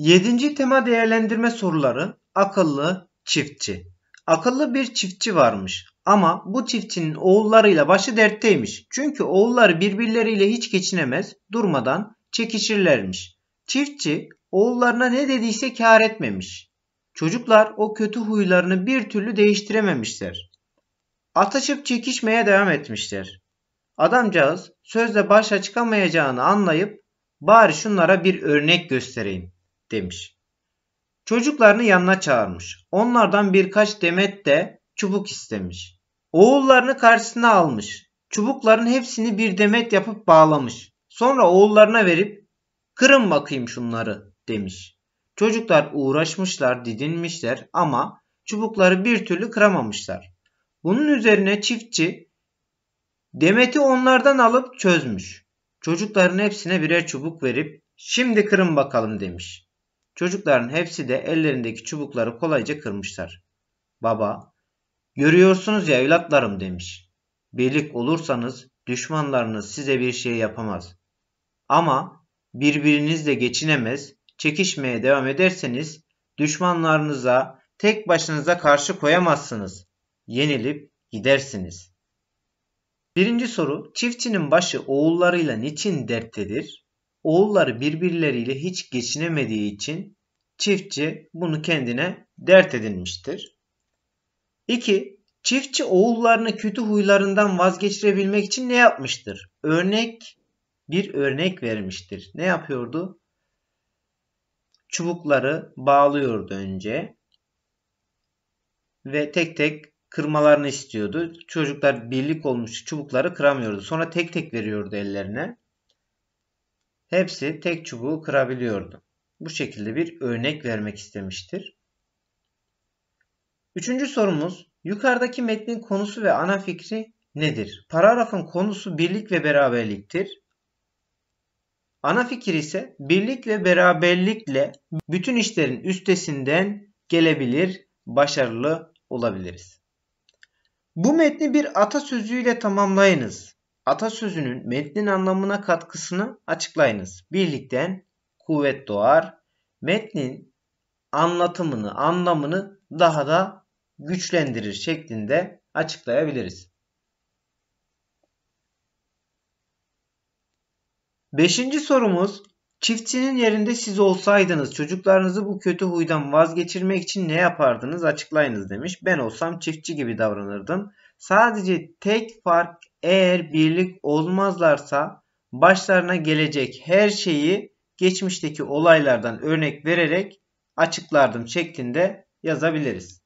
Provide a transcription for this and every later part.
Yedinci tema değerlendirme soruları akıllı çiftçi. Akıllı bir çiftçi varmış ama bu çiftçinin oğullarıyla başı dertteymiş. Çünkü oğulları birbirleriyle hiç geçinemez durmadan çekişirlermiş. Çiftçi oğullarına ne dediyse kar etmemiş. Çocuklar o kötü huylarını bir türlü değiştirememişler. Ataşıp çekişmeye devam etmişler. Adamcağız sözle başa çıkamayacağını anlayıp bari şunlara bir örnek göstereyim demiş. Çocuklarını yanına çağırmış. Onlardan birkaç demet de çubuk istemiş. Oğullarını karşısına almış. Çubukların hepsini bir demet yapıp bağlamış. Sonra oğullarına verip kırın bakayım şunları demiş. Çocuklar uğraşmışlar, didinmişler ama çubukları bir türlü kıramamışlar. Bunun üzerine çiftçi demeti onlardan alıp çözmüş. Çocukların hepsine birer çubuk verip şimdi kırın bakalım demiş. Çocukların hepsi de ellerindeki çubukları kolayca kırmışlar. Baba, görüyorsunuz ya evlatlarım demiş. Birlik olursanız düşmanlarınız size bir şey yapamaz. Ama birbirinizle geçinemez, çekişmeye devam ederseniz düşmanlarınıza tek başınıza karşı koyamazsınız. Yenilip gidersiniz. Birinci soru çiftçinin başı oğullarıyla niçin derttedir? Oğulları birbirleriyle hiç geçinemediği için çiftçi bunu kendine dert edinmiştir. 2. Çiftçi oğullarını kötü huylarından vazgeçirebilmek için ne yapmıştır? Örnek bir örnek vermiştir. Ne yapıyordu? Çubukları bağlıyordu önce ve tek tek kırmalarını istiyordu. Çocuklar birlik olmuş çubukları kıramıyordu. Sonra tek tek veriyordu ellerine. Hepsi tek çubuğu kırabiliyordu. Bu şekilde bir örnek vermek istemiştir. Üçüncü sorumuz yukarıdaki metnin konusu ve ana fikri nedir? Paragrafın konusu birlik ve beraberliktir. Ana fikir ise birlik ve beraberlikle bütün işlerin üstesinden gelebilir, başarılı olabiliriz. Bu metni bir atasözüyle tamamlayınız atasözünün metnin anlamına katkısını açıklayınız. Birlikten kuvvet doğar. Metnin anlatımını, anlamını daha da güçlendirir şeklinde açıklayabiliriz. Beşinci sorumuz Çiftçinin yerinde siz olsaydınız çocuklarınızı bu kötü huydan vazgeçirmek için ne yapardınız açıklayınız demiş. Ben olsam çiftçi gibi davranırdım. Sadece tek fark eğer birlik olmazlarsa başlarına gelecek her şeyi geçmişteki olaylardan örnek vererek açıklardım şeklinde yazabiliriz.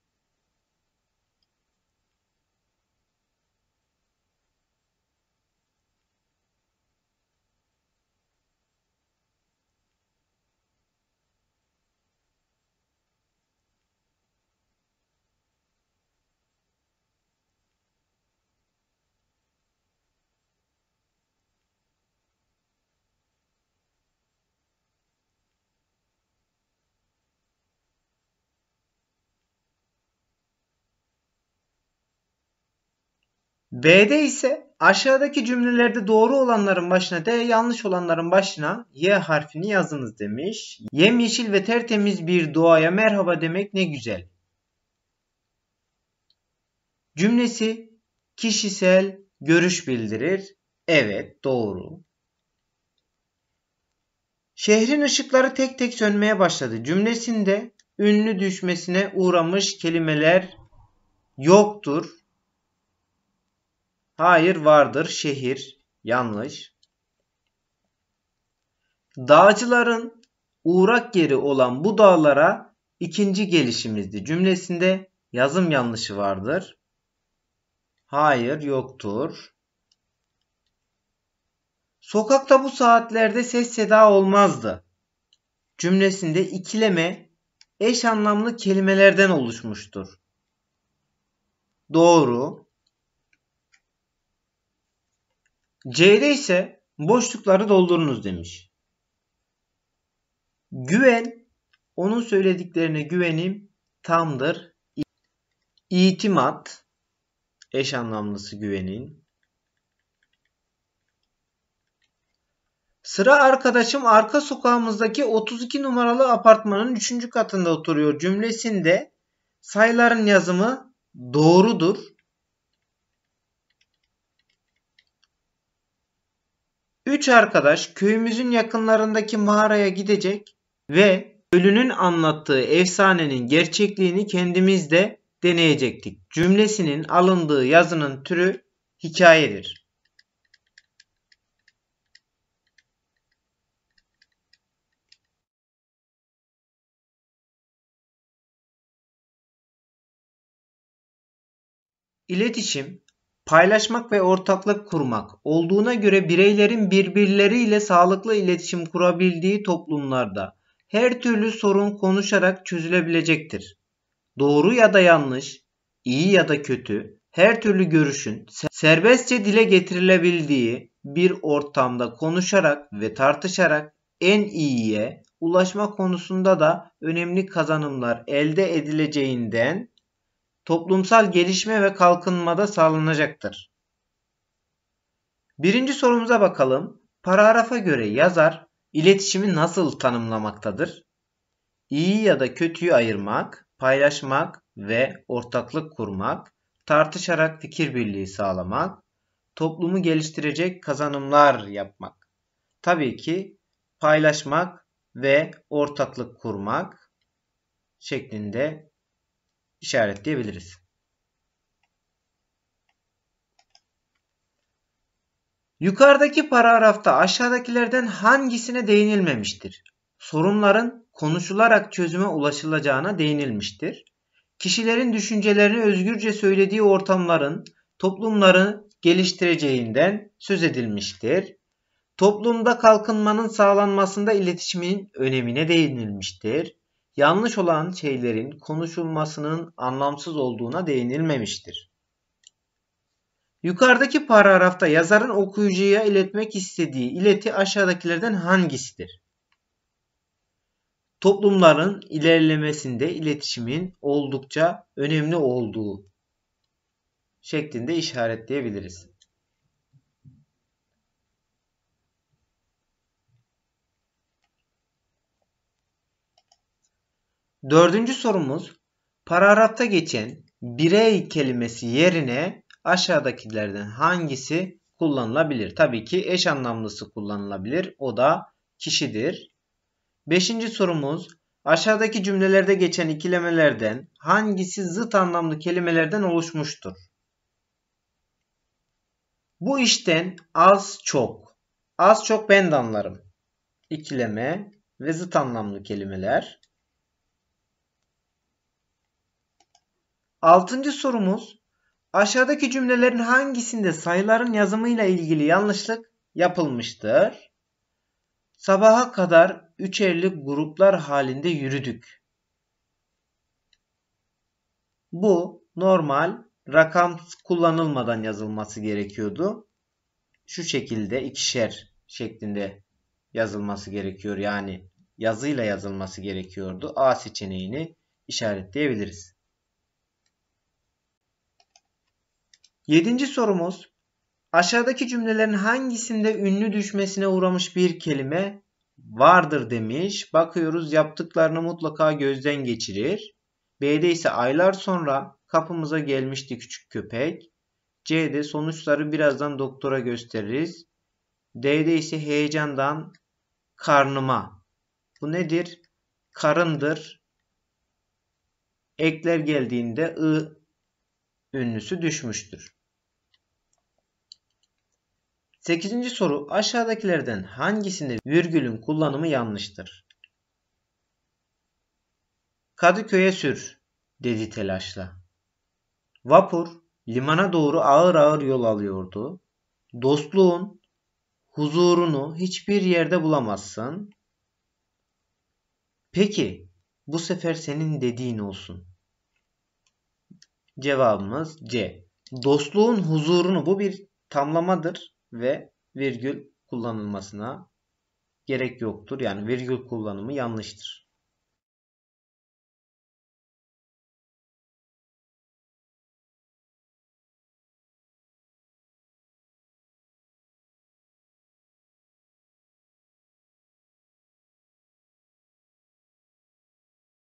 B'de ise aşağıdaki cümlelerde doğru olanların başına D, yanlış olanların başına Y harfini yazınız demiş. Yemyeşil ve tertemiz bir doğaya merhaba demek ne güzel. Cümlesi kişisel görüş bildirir. Evet doğru. Şehrin ışıkları tek tek sönmeye başladı. Cümlesinde ünlü düşmesine uğramış kelimeler yoktur. Hayır vardır. Şehir. Yanlış. Dağcıların uğrak yeri olan bu dağlara ikinci gelişimizdi cümlesinde yazım yanlışı vardır. Hayır yoktur. Sokakta bu saatlerde ses seda olmazdı. Cümlesinde ikileme eş anlamlı kelimelerden oluşmuştur. Doğru. C'de ise boşlukları doldurunuz demiş. Güven, onun söylediklerine güvenim tamdır. İtimat, eş anlamlısı güvenin. Sıra arkadaşım arka sokağımızdaki 32 numaralı apartmanın 3. katında oturuyor cümlesinde sayıların yazımı doğrudur. Üç arkadaş köyümüzün yakınlarındaki mağaraya gidecek ve ölünün anlattığı efsanenin gerçekliğini kendimiz de deneyecektik. Cümlesinin alındığı yazının türü hikayedir. İletişim paylaşmak ve ortaklık kurmak olduğuna göre bireylerin birbirleriyle sağlıklı iletişim kurabildiği toplumlarda her türlü sorun konuşarak çözülebilecektir. Doğru ya da yanlış, iyi ya da kötü, her türlü görüşün serbestçe dile getirilebildiği bir ortamda konuşarak ve tartışarak en iyiye ulaşma konusunda da önemli kazanımlar elde edileceğinden toplumsal gelişme ve kalkınmada sağlanacaktır. Birinci sorumuza bakalım. Paragrafa göre yazar iletişimi nasıl tanımlamaktadır? İyi ya da kötüyü ayırmak, paylaşmak ve ortaklık kurmak, tartışarak fikir birliği sağlamak, toplumu geliştirecek kazanımlar yapmak. Tabii ki paylaşmak ve ortaklık kurmak şeklinde işaretleyebiliriz. Yukarıdaki paragrafta aşağıdakilerden hangisine değinilmemiştir? Sorunların konuşularak çözüme ulaşılacağına değinilmiştir. Kişilerin düşüncelerini özgürce söylediği ortamların toplumları geliştireceğinden söz edilmiştir. Toplumda kalkınmanın sağlanmasında iletişimin önemine değinilmiştir yanlış olan şeylerin konuşulmasının anlamsız olduğuna değinilmemiştir. Yukarıdaki paragrafta yazarın okuyucuya iletmek istediği ileti aşağıdakilerden hangisidir? Toplumların ilerlemesinde iletişimin oldukça önemli olduğu şeklinde işaretleyebiliriz. Dördüncü sorumuz paragrafta geçen birey kelimesi yerine aşağıdakilerden hangisi kullanılabilir? Tabii ki eş anlamlısı kullanılabilir. O da kişidir. Beşinci sorumuz aşağıdaki cümlelerde geçen ikilemelerden hangisi zıt anlamlı kelimelerden oluşmuştur? Bu işten az çok, az çok ben de anlarım. İkileme ve zıt anlamlı kelimeler. Altıncı sorumuz aşağıdaki cümlelerin hangisinde sayıların yazımıyla ilgili yanlışlık yapılmıştır? Sabaha kadar üçerli gruplar halinde yürüdük. Bu normal rakam kullanılmadan yazılması gerekiyordu. Şu şekilde ikişer şeklinde yazılması gerekiyor. Yani yazıyla yazılması gerekiyordu. A seçeneğini işaretleyebiliriz. Yedinci sorumuz. Aşağıdaki cümlelerin hangisinde ünlü düşmesine uğramış bir kelime vardır demiş. Bakıyoruz yaptıklarını mutlaka gözden geçirir. B'de ise aylar sonra kapımıza gelmişti küçük köpek. C'de sonuçları birazdan doktora gösteririz. D'de ise heyecandan karnıma. Bu nedir? Karındır. Ekler geldiğinde ı ünlüsü düşmüştür. 8. soru aşağıdakilerden hangisinde virgülün kullanımı yanlıştır? Kadıköy'e sür dedi telaşla. Vapur limana doğru ağır ağır yol alıyordu. Dostluğun huzurunu hiçbir yerde bulamazsın. Peki bu sefer senin dediğin olsun. Cevabımız C. Dostluğun huzurunu bu bir tamlamadır ve virgül kullanılmasına gerek yoktur. Yani virgül kullanımı yanlıştır.